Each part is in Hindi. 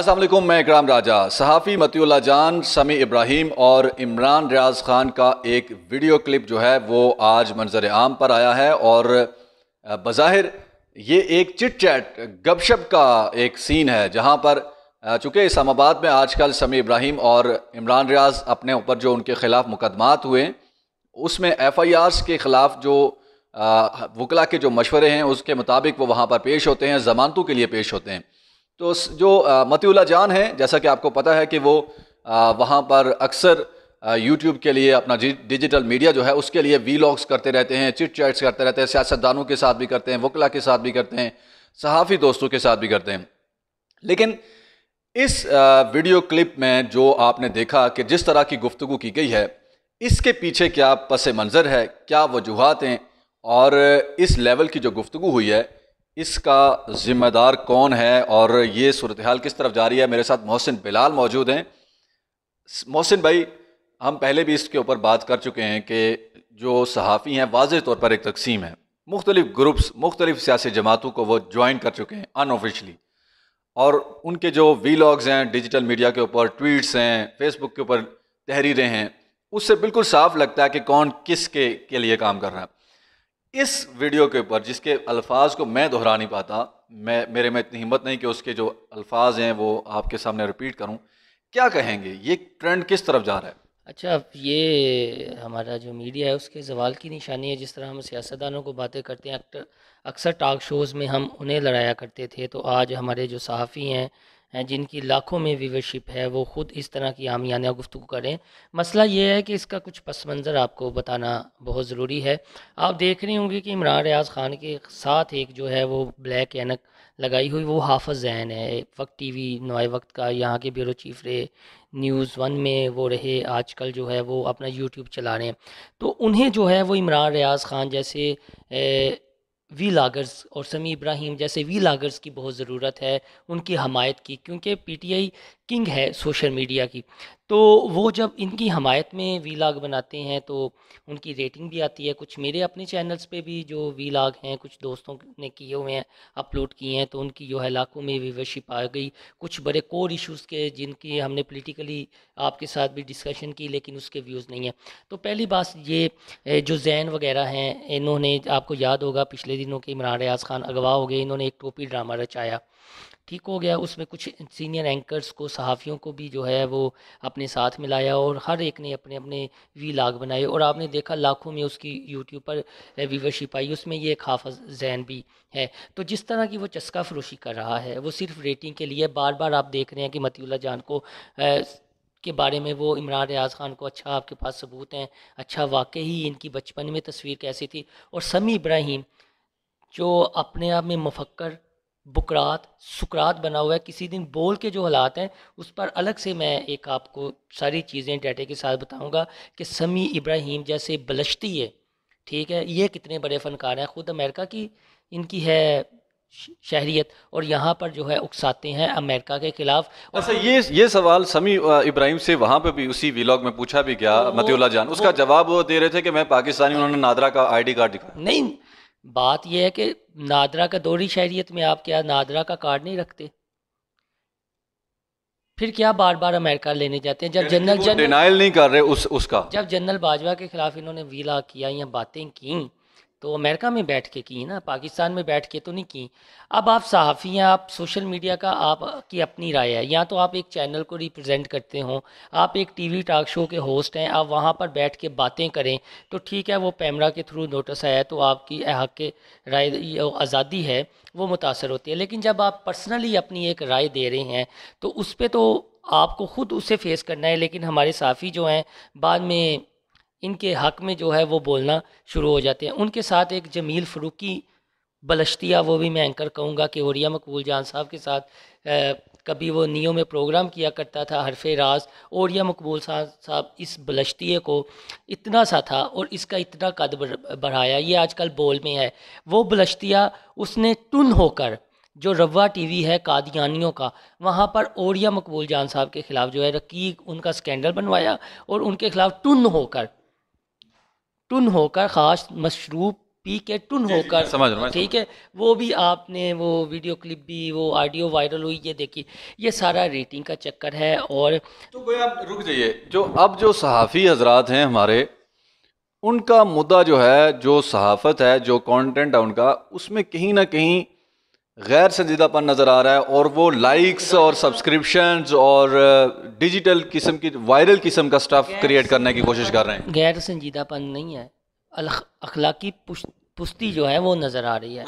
असलम मैं इकराम राजा सहाफ़ी मतील्ला जान समी इब्राहिम और इमरान रियाज ख़ान का एक वीडियो क्लिप जो है वो आज मंजर आम पर आया है और बज़ाहिर ये एक चिट चैट गपशप का एक सीन है जहाँ पर चूँकि इस्लामाबाद में आजकल समी इब्राहिम और इमरान रियाज अपने ऊपर जो उनके ख़िलाफ़ मुकदमात हुए उसमें एफ़ आई आर्स के ख़िलाफ़ जो वकला के जो मशवरे हैं उसके मुताबिक वो वहाँ पर पेश होते हैं ज़मानतों के लिए पेश होते हैं तो जो मतीउल्ला जान हैं जैसा कि आपको पता है कि वो वहाँ पर अक्सर यूट्यूब के लिए अपना डिजिटल मीडिया जो है उसके लिए वी करते रहते हैं चिट चैट्स करते रहते हैं सियासतदानों के साथ भी करते हैं वकला के साथ भी करते हैं सहाफ़ी दोस्तों के साथ भी करते हैं लेकिन इस वीडियो क्लिप में जो आपने देखा कि जिस तरह की गुफ्तु की गई है इसके पीछे क्या पस मंज़र है क्या वजूहत हैं और इस लेवल की जो गुफ्तु हुई है इसका ज़िम्मेदार कौन है और ये सूरत हाल किस तरफ जा रही है मेरे साथ मोहसिन बिलाल मौजूद हैं मोहसिन भाई हम पहले भी इसके ऊपर बात कर चुके हैं कि जो सहाफ़ी हैं वाज तौर पर एक तकसीम है मुख्तलिफ ग्रुप्स मुख्तलिफ सियासी जमातों को वो ज्वाइन कर चुके हैं अनऑफिशली और उनके जो वीलाग्स हैं डिजिटल मीडिया के ऊपर ट्वीट्स हैं फेसबुक के ऊपर तहरीरें हैं उससे बिल्कुल साफ लगता है कि कौन किस के, के लिए काम कर रहा है इस वीडियो के ऊपर जिसके अल्फाज को मैं दोहरा नहीं पाता मैं मेरे में इतनी हिम्मत नहीं कि उसके जो अल्फाज हैं वो आपके सामने रिपीट करूं क्या कहेंगे ये ट्रेंड किस तरफ जा रहा है अच्छा ये हमारा जो मीडिया है उसके जवाल की निशानी है जिस तरह हम सियासतदानों को बातें करते हैं अक्सर टॉक शोज़ में हम उन्हें लड़ाया करते थे तो आज हमारे जो सहाफ़ी हैं हैं जिनकी लाखों में वीवरशिप है वो ख़ुद इस तरह की आमियाना गुफ्तु करें मसला ये है कि इसका कुछ पस मंज़र आपको बताना बहुत ज़रूरी है आप देख रहे होंगे कि इमरान रियाज ख़ान के साथ एक जो है वो ब्लैक एनक लगाई हुई वो हाफज जैन है वक्त टी वी नए वक्त का यहाँ के ब्यूरो चीफ रहे न्यूज़ वन में वो रहे आजकल जो है वो अपना यूट्यूब चला रहे हैं तो उन्हें जो है वो इमरान रियाज ख़ान जैसे ए, वी लागर्स और समी इब्राहिम जैसे वी लागर्स की बहुत ज़रूरत है उनकी हमायत की क्योंकि पीटीआई किंग है सोशल मीडिया की तो वो जब इनकी हमायत में वीलाग बनाते हैं तो उनकी रेटिंग भी आती है कुछ मेरे अपने चैनल्स पे भी जो वीलाग हैं कुछ दोस्तों ने किए हुए हैं अपलोड किए हैं तो उनकी जो है लाखों में व्यवरशिप आ गई कुछ बड़े कोर इश्यूज़ के जिनकी हमने पोलिटिकली आपके साथ भी डिस्कशन की लेकिन उसके व्यूज़ नहीं हैं तो पहली बात ये जो जैन वगैरह हैं इन्होंने आपको याद होगा पिछले दिनों के इमरान रियाज खान अगवा हो गए इन्होंने एक टोपी ड्रामा रचाया ठीक हो गया उसमें कुछ सीनियर एंकर्स को सहाफ़ियों को भी जो है वो अपने साथ मिलाया और हर एक ने अपने अपने वी लाग बनाए और आपने देखा लाखों में उसकी यूट्यूब पर व्यूवरशिप आई उसमें ये एक हाफ जैन भी है तो जिस तरह की वो चस्का फरोशी कर रहा है वो सिर्फ रेटिंग के लिए बार बार आप देख रहे हैं कि मतियला जान को ए, के बारे में वो इमरान रियाज खान को अच्छा आपके पास सबूत हैं अच्छा वाकई ही इनकी बचपन में तस्वीर कैसी थी और समी इब्राहिम जो अपने आप में मफक्र बुकरात सुकरात बना हुआ है किसी दिन बोल के जो हालात हैं उस पर अलग से मैं एक आपको सारी चीज़ें डाटे के साथ बताऊंगा कि समी इब्राहिम जैसे बलश्ती है ठीक है ये कितने बड़े फ़नकार हैं ख़ुद अमेरिका की इनकी है शहरीत और यहाँ पर जो है उकसाते हैं अमेरिका के खिलाफ अच्छा ये ये सवाल समी इब्राहिम से वहाँ पे भी उसी व्लॉग में पूछा भी गया मतियला जान उसका जवाब वो दे रहे थे कि मैं पाकिस्तानी उन्होंने नादरा का आईडी कार्ड दिखाया नहीं बात यह है कि नादरा का दोहरी शहरीत में आप क्या नादरा का कार्ड नहीं रखते फिर क्या बार बार अमेरिका लेने जाते हैं जब जनरल जनरल डिनाइल नहीं कर रहे उस उसका जब जनरल बाजवा के खिलाफ इन्होंने वीला किया या बातें की तो अमेरिका में बैठ के की ना पाकिस्तान में बैठ के तो नहीं की अब आप सहाफ़ी हैं आप सोशल मीडिया का आप की अपनी राय है या तो आप एक चैनल को रिप्रेजेंट करते हों आप एक टीवी टॉक शो के होस्ट हैं आप वहाँ पर बैठ के बातें करें तो ठीक है वो पैमरा के थ्रू नोटिस आया तो आपकी हक के राय आज़ादी है वो मुतासर होती है लेकिन जब आप पर्सनली अपनी एक राय दे रहे हैं तो उस पर तो आपको ख़ुद उसे फेस करना है लेकिन हमारे साफ़ी जो हैं बाद में इनके हक में जो है वो बोलना शुरू हो जाते हैं उनके साथ एक जमील फ़रूकी बलश्तिया वो भी मैं एंकर कहूँगा कि ओरिया मकबूल जान साहब के साथ आ, कभी वो नियो में प्रोग्राम किया करता था हरफ राज औरिया मकबूल साहब इस बलश्तिए को इतना सा था और इसका इतना कद बढ़ाया ये आजकल बोल में है वो बलश्तिया उसने टन होकर जो रवा टीवी है कादियानियों का वहाँ पर औरिया मकबूल जान साहब के ख़िलाफ़ जो है रकीक उनका स्कैंडल बनवाया और उनके ख़िलाफ़ टन होकर टन होकर ख़ास मशरूब पी के टन होकर समझ रहा ठीक है वो भी आपने वो वीडियो क्लिप भी वो ऑडियो वायरल हुई ये देखी ये सारा रेटिंग का चक्कर है और तो आप रुक जाइए जो अब जो सहाफ़ी हजरात हैं हमारे उनका मुद्दा जो है जो सहाफ़त है जो कंटेंट है उनका उसमें कहीं ना कहीं गैर संजीदापन नज़र आ रहा है और वो लाइक्स और सब्सक्रिप्शन और डिजिटल uh, किस्म की वायरल किस्म का स्टफ क्रिएट करने की कोशिश कर रहे हैं गैर संजीदापन नहीं है अखलाकी पुश्ती जो है वो नज़र आ रही है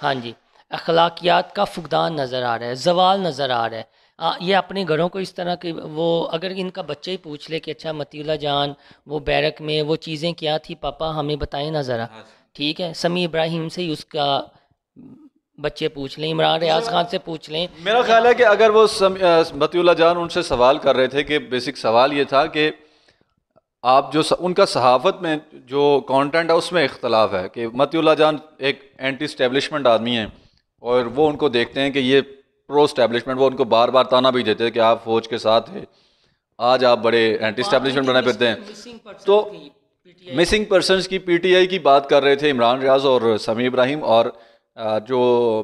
हाँ जी अखलाकियात का फुकदान नज़र आ रहा है जवाल नज़र आ रहा है आ, ये अपने घरों को इस तरह के वो अगर इनका बच्चा ही पूछ ले कि अच्छा मतीला जान वो बैरक में वो चीज़ें क्या थी पापा हमें बताएं ना हाँ ज़रा ठीक है समी इब्राहिम से ही उसका बच्चे पूछ लें इमरान रियाज अच्छा। खान से पूछ लें मेरा ख्याल है कि अगर वो मतीला जान उनसे सवाल कर रहे थे कि बेसिक सवाल ये था कि आप जो उनका सहाफत में जो कंटेंट है उसमें इख्तलाफ है कि मतीला जान एक एंटी स्टैब्लिशमेंट आदमी हैं और वो उनको देखते हैं कि ये प्रो स्टैब्लिशमेंट वो उनको बार बार ताना भी देते हैं कि आप फौज के साथ हैं आज आप बड़े एंटी स्टैब्लिशमेंट बनाए फिरते हैं तो मिसिंग पर्सन की पीटीआई की बात कर रहे थे इमरान रियाज और समी इब्राहिम और जो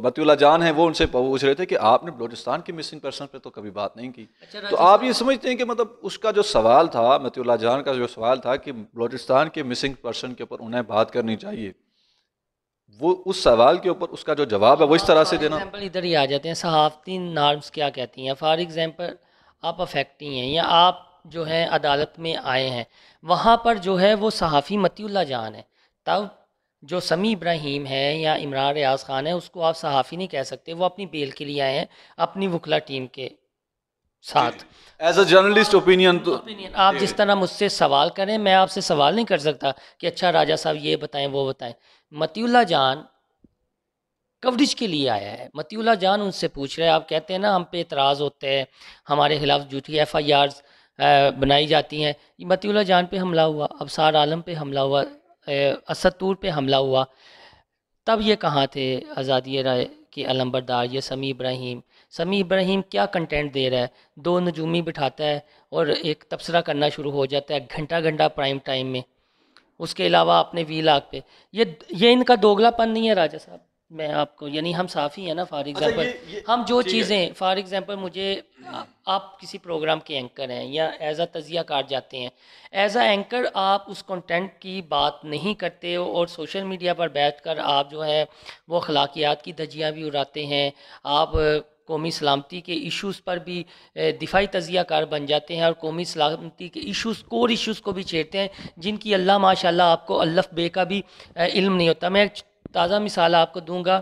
मतुल्ला जान है वो उनसे पूछ रहे थे कि आपने बलोचिस्तान की मिसिंग पर्सन पे तो कभी बात नहीं की अच्छा तो आप ये समझते हैं कि मतलब उसका जो सवाल था मतुल्ला जान का जो सवाल था कि बलोचिस्तान के मिसिंग पर्सन के ऊपर उन्हें बात करनी चाहिए वो उस सवाल के ऊपर उसका जो जवाब है वो इस तरह से देना इधर ही आ जाते हैं सहाफ़ती नार्म्स क्या कहती हैं फॉर एग्ज़ाम्पल आप अफेक्टी हैं या आप जो है अदालत में आए हैं वहाँ पर जो है वो सहाफ़ी मतुल्ला जान है तब जो समी इब्राहिम है या इमरान रियाज खान है उसको आप सहाफ़ी नहीं कह सकते वो अपनी बेल के लिए आए हैं अपनी वकला टीम के साथ एज अ जर्नलिस्ट ओपिनियन तो ओपिनियन आप जिस तरह मुझसे सवाल करें मैं आपसे सवाल नहीं कर सकता कि अच्छा राजा साहब ये बताएं वो बताएं मतियला जान कवरेज के लिए आया है मतियला जान उनसे पूछ रहे हैं आप कहते हैं ना हम पे इतराज़ होते हैं हमारे खिलाफ झूठी एफ आई बनाई जाती हैं मतियला जान पे हमला हुआ अब सार आलम पे हमला हुआ असदूर पे हमला हुआ तब ये कहाँ थे आज़ादी राय के अलम्बरदार ये समी इब्राहिम समी इब्राहिम क्या कंटेंट दे रहा है दो नजूमी बिठाता है और एक तबसरा करना शुरू हो जाता है घंटा घंटा प्राइम टाइम में उसके अलावा अपने वी लाख पे ये ये इनका दोगलापन नहीं है राजा साहब मैं आपको यानी हम साफ़ ही हैं ना फॉर एग्ज़ाम्पल अच्छा, हम जो चीज़ें फॉर एग्ज़ाम्पल मुझे आप किसी प्रोग्राम के एंकर हैं या एज आ तजिया कार जाते हैं एज आ एंकर आप उस कंटेंट की बात नहीं करते हो और सोशल मीडिया पर बैठकर आप जो है वो अखलाकियात की धजियाँ भी उड़ाते हैं आप कौमी सलामती के इश्यूज़ पर भी दिफाई तजिया कार बन जाते हैं और कौमी सलामती के इश्यूज़ कोर इश्यूज़ को भी छेड़ते हैं जिनकी अल्लाह माशाल्लाह आपको अल्लफ बे का भी इल्म नहीं होता मैं ताज़ा मिसाल आपको दूंगा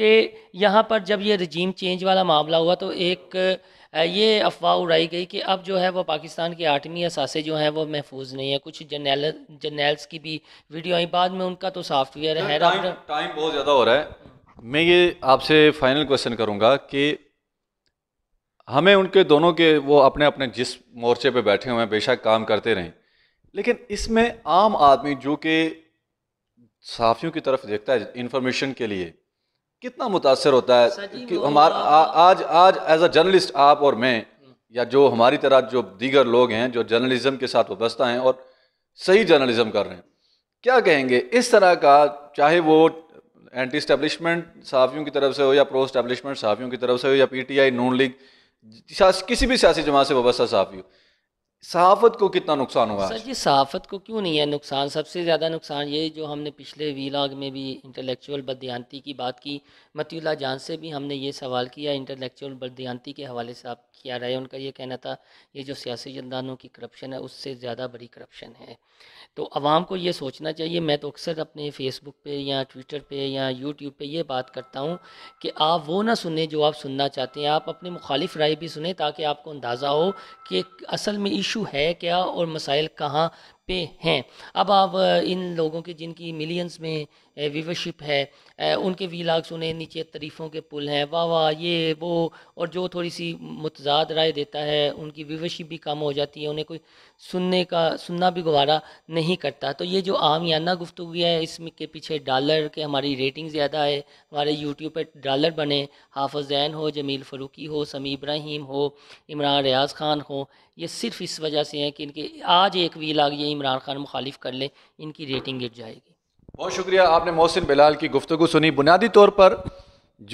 कि यहाँ पर जब ये रजीम चेंज वाला मामला हुआ तो एक ये अफवाह उड़ाई गई कि अब जो है वो पाकिस्तान के आठवीं असासे जो हैं वो महफूज नहीं है कुछ जर्नल जर्नल्स की भी वीडियो आई बाद में उनका तो सॉफ्टवेयर है टाइम, बहुत ज़्यादा हो रहा है मैं ये आपसे फाइनल क्वेश्चन करूँगा कि हमें उनके दोनों के वो अपने अपने जिस मोर्चे पर बैठे हुए हैं बेशक काम करते रहें लेकिन इसमें आम आदमी जो कि सहाफ़ियों की तरफ देखता है इन्फॉर्मेशन के लिए कितना मुतासर होता है कि हमारा आज आज एज अ जर्नलिस्ट आप और मैं या जो हमारी तरह जो दीगर लोग हैं जो जर्नलिज्म के साथ वाबस्ता हैं और सही जर्नलिज़म कर रहे हैं क्या कहेंगे इस तरह का चाहे वो एंटी स्टैब्लिशमेंट सहाफ़ियों की तरफ से हो या प्रो स्टैब्लिशमेंट सहाफ़ियों की तरफ से हो या पी टी आई नून लीग किसी भी सियासी जमात से वाबस्ता सहाफ़ी हो सहाफत को कितना नुकसान हुआ सर जी सहाफत को क्यों नहीं है नुकसान सबसे ज़्यादा नुकसान ये जो हमने पिछले वीलाग में भी इंटेलेक्चुअल बदयांती की बात की मतियला जान से भी हमने ये सवाल किया इंटेलेक्चुअल बदयांती के हवाले से आप क्या राय उनका ये कहना था ये जो सियासी जनदानों की करप्शन है उससे ज़्यादा बड़ी करप्शन है तो आवाम को ये सोचना चाहिए मैं तो अक्सर अपने फेसबुक पर या ट्विटर पर या यूट्यूब पर यह बात करता हूँ कि आप वो ना सुने जो आप सुनना चाहते हैं आप अपने मुखालिफ राय भी सुने ताकि आपको अंदाज़ा हो कि असल में इश इशू है क्या और मसाइल कहाँ पे हैं अब आप इन लोगों के जिनकी मिलियंस में व्यूवरशिप है उनके वीलाग्स उन्हें नीचे तरीफ़ों के पुल हैं वाह वाह ये वो और जो थोड़ी सी मतजाद राय देता है उनकी व्यूवरशिप भी कम हो जाती है उन्हें कोई सुनने का सुनना भी गवारा नहीं करता तो ये जो आमियाना गुफ्तु है इसमें के पीछे डॉलर के हमारी रेटिंग ज़्यादा है हमारे यूट्यूब पर डॉलर बने हाफज जैन हो जमील फ़रूकी हो समी इब्राहिम हो इमरान रियाज खान हो ये सिर्फ इस वजह से हैं कि इनके आज एक वीलाग ये इमरान खान मुखालिफ कर ले इनकी रेटिंग गिर जाएगी बहुत शुक्रिया आपने मोहसिन बिलाल की गुफ्तु सुनी बुनियादी तौर पर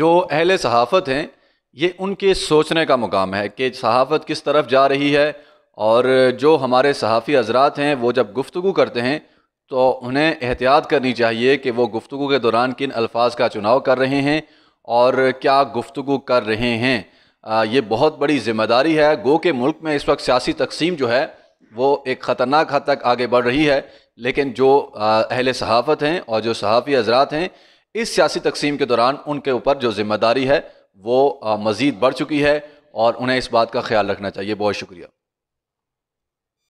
जो अहल सहाफ़त हैं ये उनके सोचने का मुकाम है कि सहाफ़त किस तरफ जा रही है और जो हमारे सहाफ़ी हजरात हैं वो जब गुफ्तु करते हैं तो उन्हें एहतियात करनी चाहिए कि वो गुफ्तु के दौरान किन अल्फाज का चुनाव कर रहे हैं और क्या गुफ्तु कर रहे हैं आ, ये बहुत बड़ी ज़िम्मेदारी है गो के मुल्क में इस वक्त सियासी तकसीम जो है वो एक ख़तरनाक हद तक आगे बढ़ रही है लेकिन जो अहल सहाफ़त हैं और जो सहाफ़ी हजरात हैं इस सियासी तकसीम के दौरान उनके ऊपर जो ज़िम्मेदारी है वो मज़ीद बढ़ चुकी है और उन्हें इस बात का ख्याल रखना चाहिए बहुत शुक्रिया